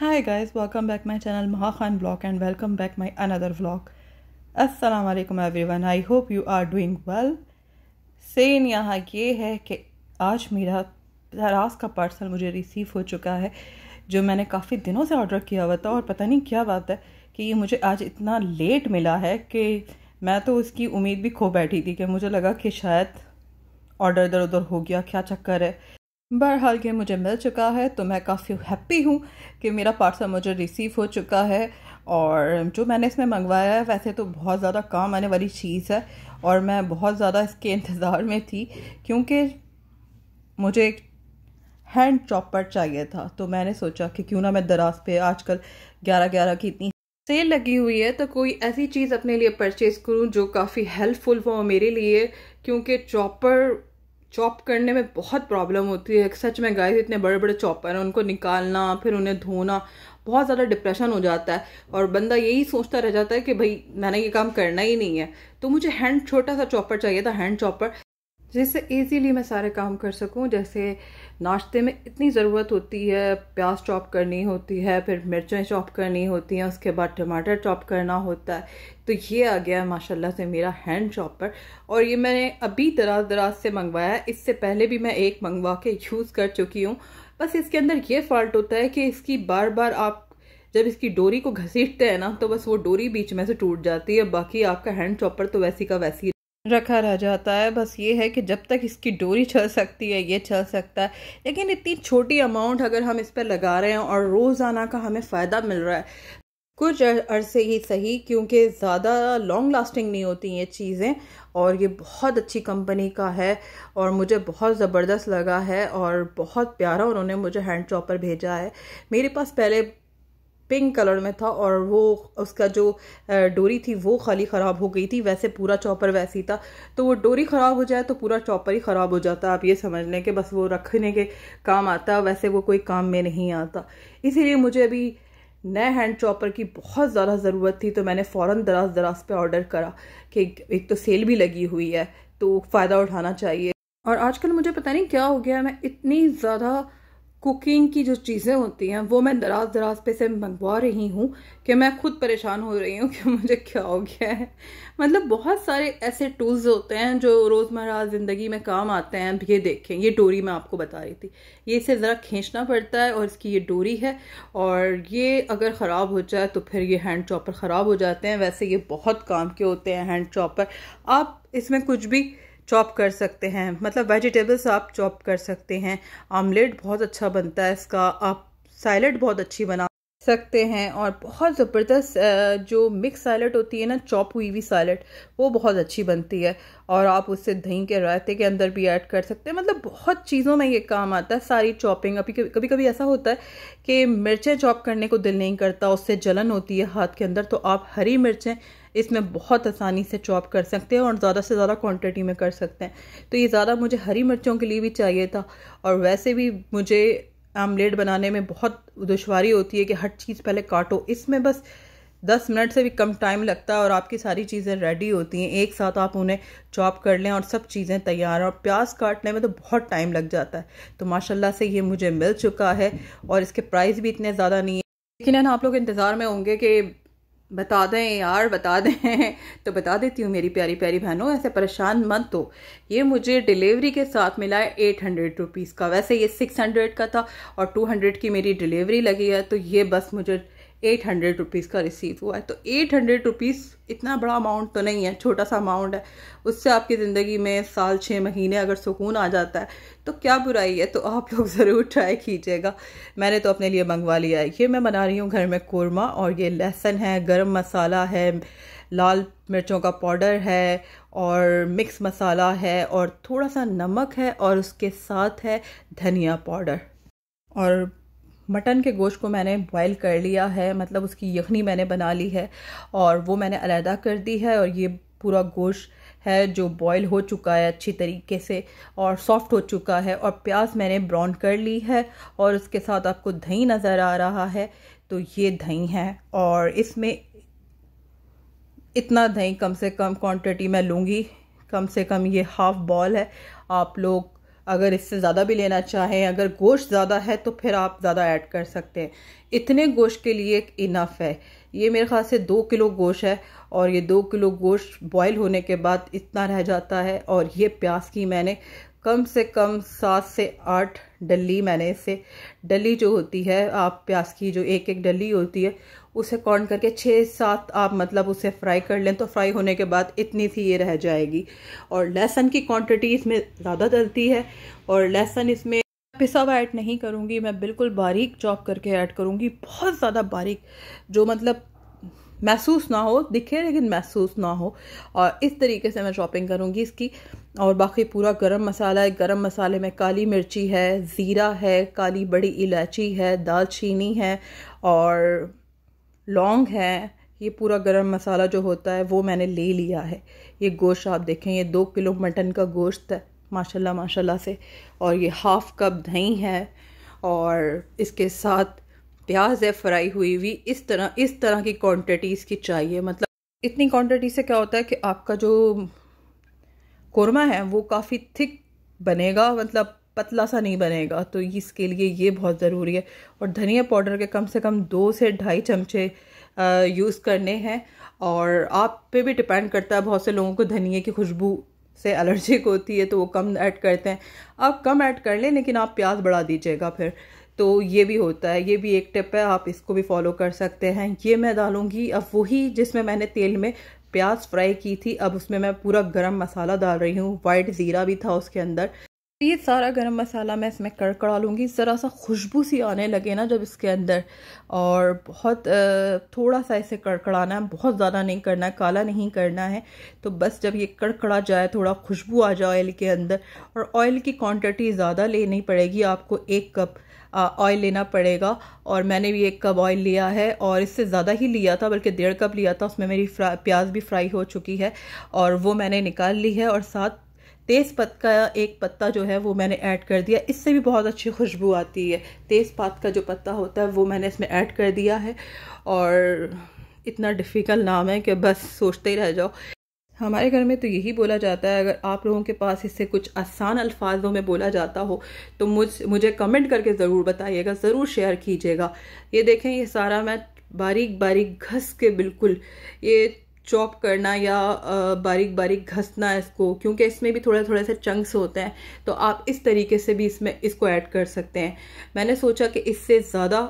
Hi guys, welcome back my channel Maha Khan vlog and welcome back my another vlog. Assalamu alaikum everyone. I hope you are doing well. Sen यहाँ ये है कि आज मेरा दराज का पार्सल मुझे रिसीव हो चुका है जो मैंने काफ़ी दिनों से ऑर्डर किया हुआ था और पता नहीं क्या बात है कि ये मुझे आज इतना लेट मिला है कि मैं तो उसकी उम्मीद भी खो बैठी थी कि मुझे लगा कि शायद ऑर्डर इधर उधर हो गया क्या चक्कर है बहरहाल ये मुझे मिल चुका है तो मैं काफ़ी हैप्पी हूँ कि मेरा पार्सल मुझे रिसीव हो चुका है और जो मैंने इसमें मंगवाया है वैसे तो बहुत ज़्यादा काम आने वाली चीज़ है और मैं बहुत ज़्यादा इसके इंतज़ार में थी क्योंकि मुझे एक हैंड चॉपर चाहिए था तो मैंने सोचा कि क्यों ना मैं दराज पे आजकल ग्यारह ग्यारह की इतनी सेल लगी हुई है तो कोई ऐसी चीज़ अपने लिए परचेज़ करूँ जो काफ़ी हेल्पफुल हो मेरे लिए क्योंकि चॉपर चॉप करने में बहुत प्रॉब्लम होती है सच में गाय इतने बड़े बड़े चॉपर हैं उनको निकालना फिर उन्हें धोना बहुत ज़्यादा डिप्रेशन हो जाता है और बंदा यही सोचता रह जाता है कि भाई मैंने ये काम करना ही नहीं है तो मुझे हैंड छोटा सा चॉपर चाहिए था हैंड चॉपर जिससे इजीली मैं सारे काम कर सकूं जैसे नाश्ते में इतनी ज़रूरत होती है प्याज चॉप करनी होती है फिर मिर्चें चॉप करनी होती हैं उसके बाद टमाटर चॉप करना होता है तो ये आ गया माशाल्लाह से मेरा हैंड चॉपर और ये मैंने अभी दराज दराज से मंगवाया है इससे पहले भी मैं एक मंगवा के यूज़ कर चुकी हूँ बस इसके अंदर ये फॉल्ट होता है कि इसकी बार बार आप जब इसकी डोरी को घसीटते हैं ना तो बस वो डोरी बीच में से टूट जाती है बाकी आपका हैंड चॉपर तो वैसी का वैसी रखा रह जाता है बस ये है कि जब तक इसकी डोरी चल सकती है ये चल सकता है लेकिन इतनी छोटी अमाउंट अगर हम इस पर लगा रहे हैं और रोज़ाना का हमें फ़ायदा मिल रहा है कुछ अरसे ही सही क्योंकि ज़्यादा लॉन्ग लास्टिंग नहीं होती ये चीज़ें और ये बहुत अच्छी कंपनी का है और मुझे बहुत ज़बरदस्त लगा है और बहुत प्यारा उन्होंने मुझे हैंड चॉपर भेजा है मेरे पास पहले पिंक कलर में था और वो उसका जो डोरी थी वो खाली ख़राब हो गई थी वैसे पूरा चॉपर वैसी था तो वो डोरी ख़राब हो जाए तो पूरा चॉपर ही ख़राब हो जाता आप ये समझ लें कि बस वो रखने के काम आता है वैसे वो कोई काम में नहीं आता इसीलिए मुझे अभी नए हैंड चॉपर की बहुत ज़्यादा ज़रूरत थी तो मैंने फ़ौर दराज दराज पर ऑर्डर करा कि एक तो सेल भी लगी हुई है तो फ़ायदा उठाना चाहिए और आजकल मुझे पता नहीं क्या हो गया मैं इतनी ज़्यादा कुकिंग की जो चीज़ें होती हैं वो मैं दराज दराज पे से मंगवा रही हूँ कि मैं खुद परेशान हो रही हूँ कि मुझे क्या हो गया है मतलब बहुत सारे ऐसे टूल्स होते हैं जो रोज़मर्रा ज़िंदगी में काम आते हैं अब ये देखें ये डोरी मैं आपको बता रही थी ये इसे ज़रा खींचना पड़ता है और इसकी ये डोरी है और ये अगर ख़राब हो जाए तो फिर ये हैंड चॉपर ख़राब हो जाते हैं वैसे ये बहुत काम के होते हैं हैंड चॉपर आप इसमें कुछ भी चॉप कर सकते हैं मतलब वेजिटेबल्स आप चॉप कर सकते हैं आमलेट बहुत अच्छा बनता है इसका आप सैलड बहुत अच्छी बना सकते हैं और बहुत ज़बरदस्त जो मिक्स सैलड होती है ना चॉप हुई हुई सैलड वो बहुत अच्छी बनती है और आप उससे दही के रायते के अंदर भी ऐड कर सकते हैं मतलब बहुत चीज़ों में ये काम आता है सारी चॉपिंग अभी कभी कभी ऐसा होता है कि मिर्चें चॉप करने को दिल नहीं करता उससे जलन होती है हाथ के अंदर तो आप हरी मिर्चें इसमें बहुत आसानी से चॉप कर सकते हैं और ज़्यादा से ज़्यादा क्वांटिटी में कर सकते हैं तो ये ज़्यादा मुझे हरी मिर्चों के लिए भी चाहिए था और वैसे भी मुझे आमलेट बनाने में बहुत दुशारी होती है कि हर चीज़ पहले काटो इसमें बस दस मिनट से भी कम टाइम लगता है और आपकी सारी चीज़ें रेडी होती हैं एक साथ आप उन्हें चॉप कर लें और सब चीज़ें तैयार हैं और प्याज काटने में तो बहुत टाइम लग जाता है तो माशाल्लाह से ये मुझे मिल चुका है और इसके प्राइस भी इतने ज़्यादा नहीं है लेकिन आप लोग इंतज़ार में होंगे कि बता दें यार बता दें तो बता देती हूँ मेरी प्यारी प्यारी बहनों ऐसे परेशान मत हो ये मुझे डिलीवरी के साथ मिला है एट हंड्रेड रुपीज़ का वैसे ये सिक्स हंड्रेड का था और टू हंड्रेड की मेरी डिलीवरी लगी है तो ये बस मुझे एट हंड्रेड रुपीज़ का रिसीव हुआ है तो एट हंड्रेड रुपीज़ इतना बड़ा अमाउंट तो नहीं है छोटा सा अमाउंट है उससे आपकी ज़िंदगी में साल छः महीने अगर सुकून आ जाता है तो क्या बुराई है तो आप लोग ज़रूर ट्राई कीजिएगा मैंने तो अपने लिए मंगवा लिया है ये मैं बना रही हूँ घर में कौरमा और ये लहसन है गर्म मसाला है लाल मिर्चों का पाउडर है और मिक्स मसाला है और थोड़ा सा नमक है और उसके साथ है धनिया पाउडर और मटन के गोश्त को मैंने बॉयल कर लिया है मतलब उसकी यखनी मैंने बना ली है और वो मैंने अलहदा कर दी है और ये पूरा गोश्त है जो बॉयल हो चुका है अच्छी तरीके से और सॉफ्ट हो चुका है और प्याज मैंने ब्राउन कर ली है और उसके साथ आपको दही नज़र आ रहा है तो ये दही है और इसमें इतना दही कम से कम क्वांटिटी मैं लूँगी कम से कम ये हाफ़ बॉल है आप लोग अगर इससे ज़्यादा भी लेना चाहें अगर गोश्त ज़्यादा है तो फिर आप ज़्यादा ऐड कर सकते हैं इतने गोश्त के लिए एक इनफ है ये मेरे ख्याल से दो किलो गोश्त है और ये दो किलो गोश्त बॉयल होने के बाद इतना रह जाता है और ये प्याज की मैंने कम से कम सात से आठ डली मैंने इसे डली जो होती है आप प्याज की जो एक एक डली होती है उसे काउंट करके छः सात आप मतलब उसे फ्राई कर लें तो फ्राई होने के बाद इतनी सी ये रह जाएगी और लहसुन की क्वांटिटी इसमें ज़्यादा डलती है और लहसुन इसमें पिसा हुआ ऐड नहीं करूँगी मैं बिल्कुल बारीक चॉप करके ऐड करूँगी बहुत ज़्यादा बारीक जो मतलब महसूस ना हो दिखे लेकिन महसूस ना हो और इस तरीके से मैं शॉपिंग करूँगी इसकी और बाकी पूरा गरम मसाला है गरम मसाले में काली मिर्ची है ज़ीरा है काली बड़ी इलायची है दालचीनी है और लौंग है ये पूरा गरम मसाला जो होता है वो मैंने ले लिया है ये गोश्त आप देखें ये दो किलो मटन का गोश्त है माशाल्लाह माशाल्लाह से और ये हाफ़ कप दही है और इसके साथ प्याज है फ्राई हुई हुई इस तरह इस तरह की क्वांटिटीज़ की चाहिए मतलब इतनी क्वांटिटी से क्या होता है कि आपका जो कोरमा है वो काफ़ी थिक बनेगा मतलब पतला सा नहीं बनेगा तो इसके लिए ये बहुत ज़रूरी है और धनिया पाउडर के कम से कम दो से ढाई चमचे यूज़ करने हैं और आप पे भी डिपेंड करता है बहुत से लोगों को धनिया की खुशबू से एलर्जिक होती है तो वो कम ऐड करते हैं आप कम ऐड कर लें लेकिन आप प्याज बढ़ा दीजिएगा फिर तो ये भी होता है ये भी एक टिप है आप इसको भी फॉलो कर सकते हैं ये मैं डालूँगी अब वही जिसमें मैंने तेल में प्याज फ्राई की थी अब उसमें मैं पूरा गरम मसाला डाल रही हूँ वाइट ज़ीरा भी था उसके अंदर तो ये सारा गरम मसाला मैं इसमें कड़कड़ा लूँगी ज़रा सा खुशबू सी आने लगे ना जब इसके अंदर और बहुत थोड़ा सा इसे कड़कड़ाना है बहुत ज़्यादा नहीं करना है काला नहीं करना है तो बस जब ये कड़कड़ा जाए थोड़ा खुशबू आ जाए ऑयल के अंदर और ऑयल की क्वांटिटी ज़्यादा लेनी पड़ेगी आपको एक कप ऑयल लेना पड़ेगा और मैंने भी एक कप ऑयल लिया है और इससे ज़्यादा ही लिया था बल्कि डेढ़ कप लिया था उसमें मेरी प्याज भी फ्राई हो चुकी है और वो मैंने निकाल ली है और साथ तेज़ पत का एक पत्ता जो है वो मैंने ऐड कर दिया इससे भी बहुत अच्छी खुशबू आती है तेज़ पत्त का जो पत्ता होता है वो मैंने इसमें ऐड कर दिया है और इतना डिफ़िकल्ट नाम है कि बस सोचते ही रह जाओ हमारे घर में तो यही बोला जाता है अगर आप लोगों के पास इससे कुछ आसान अल्फाजों में बोला जाता हो तो मुझ मुझे कमेंट करके ज़रूर बताइएगा ज़रूर शेयर कीजिएगा ये देखें ये सारा मैं बारीक बारीक घस के बिल्कुल ये चॉप करना या बारीक बारीक घसना इसको क्योंकि इसमें भी थोड़ा थोड़ा सा चंक्स होते हैं तो आप इस तरीके से भी इसमें इसको ऐड कर सकते हैं मैंने सोचा कि इससे ज़्यादा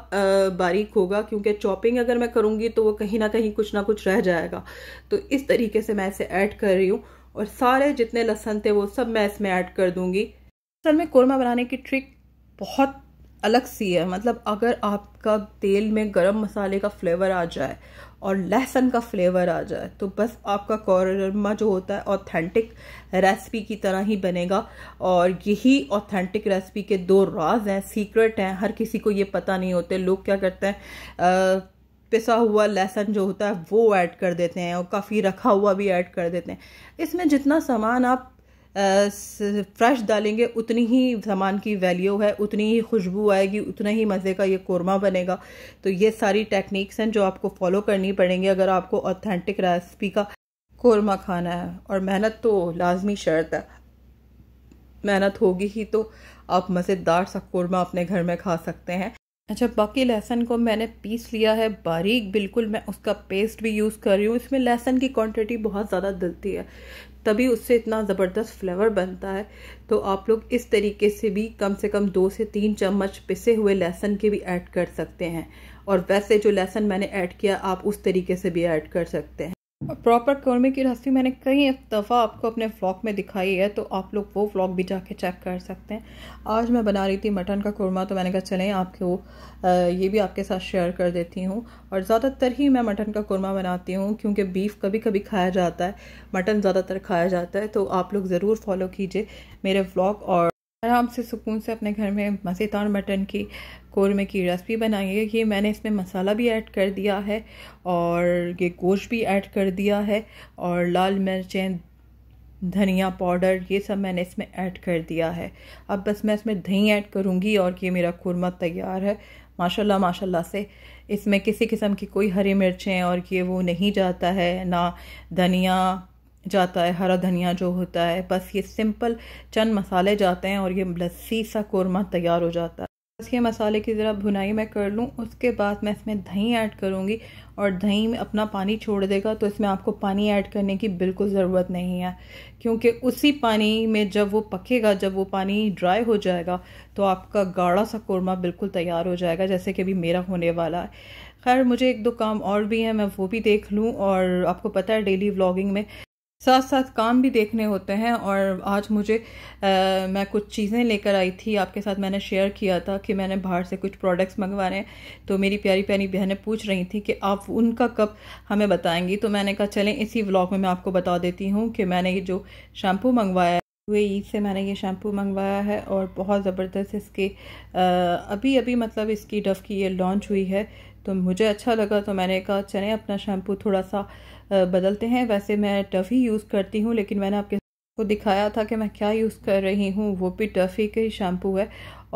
बारीक होगा क्योंकि चॉपिंग अगर मैं करूँगी तो वो कहीं ना कहीं कुछ ना कुछ रह जाएगा तो इस तरीके से मैं इसे ऐड कर रही हूँ और सारे जितने लहसन थे वो सब मैं इसमें ऐड कर दूँगी असल में कौरमा बनाने की ट्रिक बहुत अलग सी है मतलब अगर आपका तेल में गरम मसाले का फ्लेवर आ जाए और लहसुन का फ्लेवर आ जाए तो बस आपका कौरमा जो होता है ऑथेंटिक रेसिपी की तरह ही बनेगा और यही ऑथेंटिक रेसिपी के दो राज हैं सीक्रेट हैं हर किसी को ये पता नहीं होते लोग क्या करते हैं पिसा हुआ लहसन जो होता है वो ऐड कर देते हैं और काफ़ी रखा हुआ भी ऐड कर देते हैं इसमें जितना सामान आप फ्रेश डालेंगे उतनी ही सामान की वैल्यू है उतनी ही खुशबू आएगी उतना ही मज़े का ये कोरमा बनेगा तो ये सारी टेक्निक्स हैं जो आपको फॉलो करनी पड़ेंगी अगर आपको ऑथेंटिक रेसिपी का कोरमा खाना है और मेहनत तो लाजमी शर्त है मेहनत होगी ही तो आप मज़ेदार सा कोरमा अपने घर में खा सकते हैं अच्छा बाकी लहसन को मैंने पीस लिया है बारीक बिल्कुल मैं उसका पेस्ट भी यूज़ कर रही हूँ इसमें लहसन की क्वांटिटी बहुत ज़्यादा दिलती है तभी उससे इतना ज़बरदस्त फ्लेवर बनता है तो आप लोग इस तरीके से भी कम से कम दो से तीन चम्मच पिसे हुए लहसुन के भी ऐड कर सकते हैं और वैसे जो लहसुन मैंने ऐड किया आप उस तरीके से भी ऐड कर सकते हैं प्रॉपर कौरमे की रेसिपी मैंने कई दफ़ा आपको अपने व्लॉग में दिखाई है तो आप लोग वो व्लॉग भी जाके चेक कर सकते हैं आज मैं बना रही थी मटन का कौरमा तो मैंने कहा चलें वो ये भी आपके साथ शेयर कर देती हूँ और ज़्यादातर ही मैं मटन का कौरमा बनाती हूँ क्योंकि बीफ कभी कभी खाया जाता है मटन ज़्यादातर खाया जाता है तो आप लोग ज़रूर फॉलो कीजिए मेरे व्लॉग और आराम से सुकून से अपने घर में मज़ेदार मटन की कौरमे की रेसिपी बनाएंगे ये मैंने इसमें मसाला भी ऐड कर दिया है और ये गोश्त भी ऐड कर दिया है और लाल मिर्चें धनिया पाउडर ये सब मैंने इसमें ऐड कर दिया है अब बस मैं इसमें दही ऐड करूँगी और ये मेरा कौरमा तैयार है माशाल्लाह माशाल्लाह से इसमें किसी किस्म की कोई हरी मिर्चें और ये वो नहीं जाता है ना धनिया जाता है हरा धनिया जो होता है बस ये सिंपल चंद मसाले जाते हैं और ये लस्सी सा कौरमा तैयार हो जाता है बस ये मसाले की ज़रा भुनाई मैं कर लूँ उसके बाद मैं इसमें दही ऐड करूँगी और दही में अपना पानी छोड़ देगा तो इसमें आपको पानी ऐड करने की बिल्कुल ज़रूरत नहीं है क्योंकि उसी पानी में जब वो पकेगा जब वो पानी ड्राई हो जाएगा तो आपका गाढ़ा सा कौरमा बिल्कुल तैयार हो जाएगा जैसे कि अभी मेरा होने वाला है खैर मुझे एक दो काम और भी हैं मैं वो भी देख लूँ और आपको पता है डेली व्लॉगिंग में साथ साथ काम भी देखने होते हैं और आज मुझे आ, मैं कुछ चीज़ें लेकर आई थी आपके साथ मैंने शेयर किया था कि मैंने बाहर से कुछ प्रोडक्ट्स मंगवाने हैं तो मेरी प्यारी प्यारी बहनें पूछ रही थी कि आप उनका कब हमें बताएंगी तो मैंने कहा चलें इसी व्लॉग में मैं आपको बता देती हूँ कि मैंने ये जो शैम्पू मंगवाया है हुए ईद से मैंने ये शैम्पू मंगवाया है और बहुत ज़बरदस्त इसके आ, अभी अभी मतलब इसकी डफ की ये लॉन्च हुई है तो मुझे अच्छा लगा तो मैंने कहा चलें अपना शैम्पू थोड़ा सा बदलते हैं वैसे मैं टफ़ ही यूज़ करती हूँ लेकिन मैंने आपके को दिखाया था कि मैं क्या यूज़ कर रही हूँ वो भी टफ़ी के शैम्पू है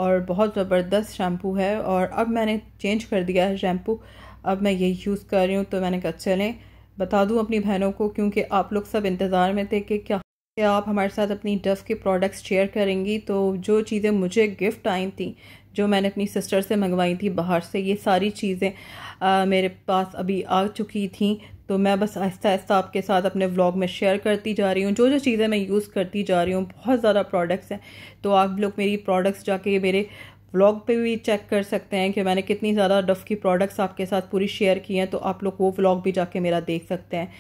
और बहुत ज़बरदस्त शैम्पू है और अब मैंने चेंज कर दिया है शैम्पू अब मैं ये यूज़ कर रही हूँ तो मैंने कहा चलें बता दूँ अपनी बहनों को क्योंकि आप लोग सब इंतज़ार में थे कि क्या क्या आप हमारे साथ अपनी डफ के प्रोडक्ट्स शेयर करेंगी तो जो चीज़ें मुझे गिफ्ट आई थी जो मैंने अपनी सिस्टर से मंगवाई थी बाहर से ये सारी चीज़ें मेरे पास अभी आ चुकी थी तो मैं बस आहिस्ता आहिस्ता आपके साथ अपने व्लॉग में शेयर करती जा रही हूँ जो जो चीज़ें मैं यूज़ करती जा रही हूँ बहुत ज़्यादा प्रोडक्ट्स हैं तो आप लोग मेरी प्रोडक्ट्स जाके मेरे व्लॉग पे भी चेक कर सकते हैं कि मैंने कितनी ज़्यादा डफ की प्रोडक्ट्स आपके साथ पूरी शेयर की हैं तो आप लोग वो व्लॉग भी जाके मेरा देख सकते हैं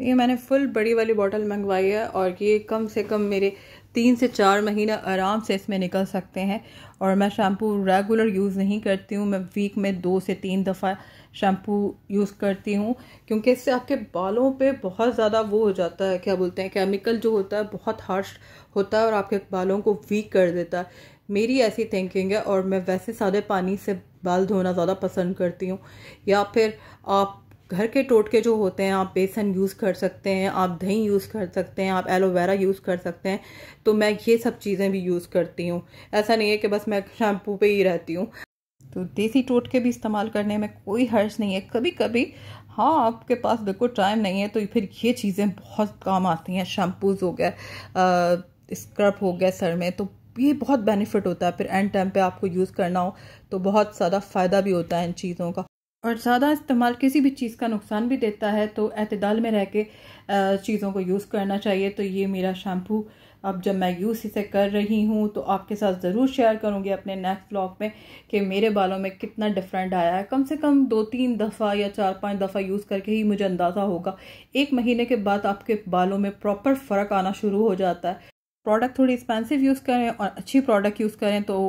ये मैंने फुल बड़ी वाली बॉटल मंगवाई है और ये कम से कम मेरे तीन से चार महीना आराम से इसमें निकल सकते हैं और मैं शैम्पू रेगुलर यूज़ नहीं करती हूँ मैं वीक में दो से तीन दफ़ा शैम्पू यूज़ करती हूँ क्योंकि इससे आपके बालों पे बहुत ज़्यादा वो हो जाता है क्या बोलते हैं केमिकल जो होता है बहुत हार्श होता है और आपके बालों को वीक कर देता है मेरी ऐसी थिंकिंग है और मैं वैसे सादे पानी से बाल धोना ज़्यादा पसंद करती हूँ या फिर आप घर के टोटके जो होते हैं आप बेसन यूज़ कर सकते हैं आप दही यूज़ कर सकते हैं आप एलोवेरा यूज़ कर सकते हैं तो मैं ये सब चीज़ें भी यूज़ करती हूँ ऐसा नहीं है कि बस मैं शैम्पू पे ही रहती हूँ तो देसी टोटके भी इस्तेमाल करने में कोई हर्ज नहीं है कभी कभी हाँ आपके पास बिल्कुल टाइम नहीं है तो फिर ये चीज़ें बहुत काम आती हैं शैम्पूज़ हो गया स्क्रब हो गया सर में तो ये बहुत बेनिफिट होता है फिर एंड टाइम पे आपको यूज़ करना हो तो बहुत ज़्यादा फ़ायदा भी होता है इन चीज़ों का और ज़्यादा इस्तेमाल किसी भी चीज़ का नुकसान भी देता है तो अतदाल में रह के चीज़ों को यूज़ करना चाहिए तो ये मेरा शैम्पू अब जब मैं यूज़ इसे कर रही हूँ तो आपके साथ ज़रूर शेयर करूँगी अपने नेक्स्ट ब्लॉग में कि मेरे बालों में कितना डिफरेंट आया है कम से कम दो तीन दफ़ा या चार पांच दफ़ा यूज़ करके ही मुझे अंदाज़ा होगा एक महीने के बाद आपके बालों में प्रॉपर फ़र्क आना शुरू हो जाता है प्रोडक्ट थोड़ी एक्सपेंसिव यूज़ करें और अच्छी प्रोडक्ट यूज़ करें तो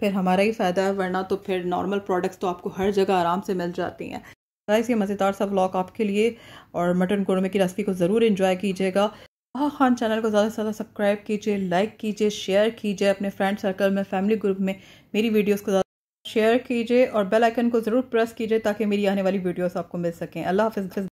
फिर हमारा ही फ़ायदा है वरना तो फिर नॉर्मल प्रोडक्ट्स तो आपको हर जगह आराम से मिल जाती हैं गाइस ये मज़ेदार सा ब्लॉग आपके लिए और मटन कौरमे की रेसिपी को ज़रूर इन्जॉय कीजिएगा आहा खान चैनल को ज़्यादा से ज़्यादा सब्सक्राइब कीजिए लाइक कीजिए शेयर कीजिए अपने फ्रेंड सर्कल में फैमिली ग्रुप में मेरी वीडियोज़ को ज़्यादा शेयर कीजिए और बेल आइकन को ज़रूर प्रेस कीजिए ताकि मेरी आने वाली वीडियोज़ आपको मिल सकें अल्लाह हाफिज़